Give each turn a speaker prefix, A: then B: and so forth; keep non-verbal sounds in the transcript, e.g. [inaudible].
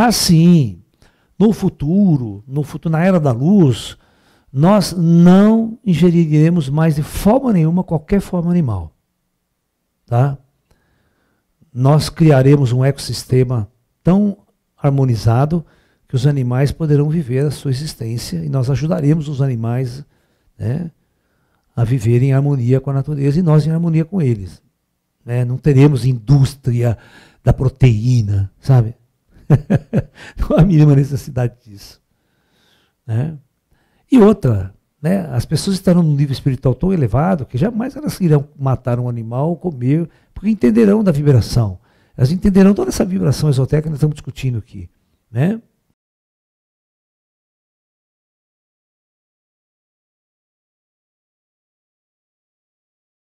A: Ah, sim, no futuro, no futuro, na era da luz, nós não ingeriremos mais de forma nenhuma qualquer forma animal. Tá? Nós criaremos um ecossistema tão harmonizado que os animais poderão viver a sua existência e nós ajudaremos os animais né, a viver em harmonia com a natureza e nós em harmonia com eles. Né? Não teremos indústria da proteína, sabe? [laughs] não há a mínima necessidade disso. Né? E outra, né, as pessoas estarão num nível espiritual tão elevado que jamais elas irão matar um animal ou comer, porque entenderão da vibração.
B: Elas entenderão toda essa vibração esotérica que nós estamos discutindo aqui.
C: Né?